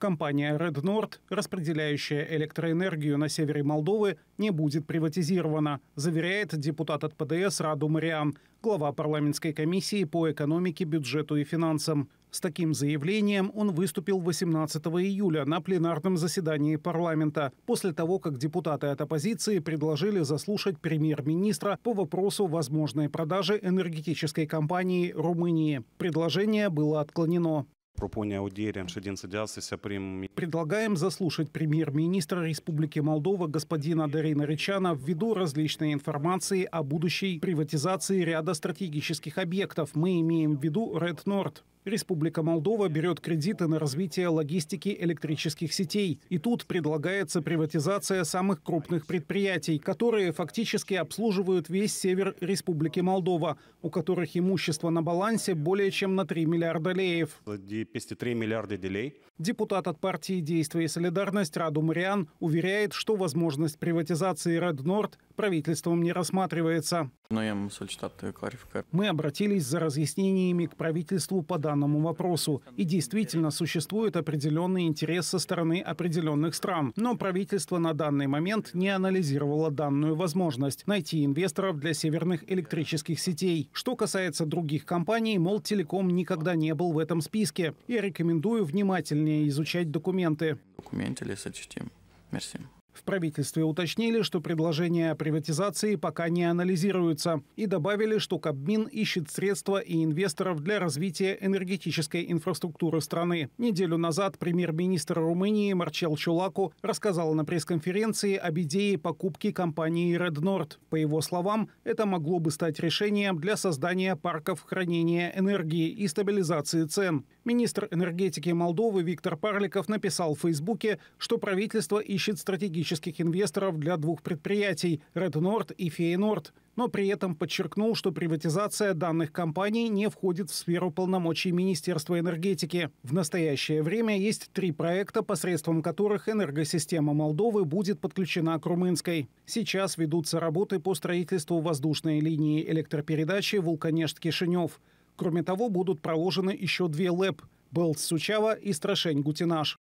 Компания Red Nord, распределяющая электроэнергию на севере Молдовы, не будет приватизирована, заверяет депутат от ПДС Раду Мариан, глава парламентской комиссии по экономике, бюджету и финансам. С таким заявлением он выступил 18 июля на пленарном заседании парламента, после того, как депутаты от оппозиции предложили заслушать премьер-министра по вопросу возможной продажи энергетической компании Румынии. Предложение было отклонено. Предлагаем заслушать премьер-министра Республики Молдова господина Дарина Рычана ввиду различной информации о будущей приватизации ряда стратегических объектов. Мы имеем в виду Red Nord. Республика Молдова берет кредиты на развитие логистики электрических сетей. И тут предлагается приватизация самых крупных предприятий, которые фактически обслуживают весь север Республики Молдова, у которых имущество на балансе более чем на 3 миллиарда леев. 3 миллиарда делей. Депутат от партии «Действие и солидарность» Раду Мариан уверяет, что возможность приватизации Red Nord правительством не рассматривается. Мы обратились за разъяснениями к правительству по данному данному вопросу. И действительно существует определенный интерес со стороны определенных стран. Но правительство на данный момент не анализировало данную возможность найти инвесторов для северных электрических сетей. Что касается других компаний, мол, Телеком никогда не был в этом списке. Я рекомендую внимательнее изучать документы. Документы ли сочтим? Мерси. В правительстве уточнили, что предложения о приватизации пока не анализируются, и добавили, что Кабмин ищет средства и инвесторов для развития энергетической инфраструктуры страны. Неделю назад премьер-министр Румынии Марчел Чулаку рассказал на пресс-конференции об идее покупки компании Red Nord. По его словам, это могло бы стать решением для создания парков хранения энергии и стабилизации цен. Министр энергетики Молдовы Виктор Парликов написал в Фейсбуке, что правительство ищет стратегические стратегических инвесторов для двух предприятий Red Nord и «Фейнорд», но при этом подчеркнул, что приватизация данных компаний не входит в сферу полномочий Министерства энергетики. В настоящее время есть три проекта, посредством которых энергосистема Молдовы будет подключена к румынской. Сейчас ведутся работы по строительству воздушной линии электропередачи «Вулканешт-Кишинев». Кроме того, будут проложены еще две ЛЭП – Белт-Сучава и Страшень-Гутинаш.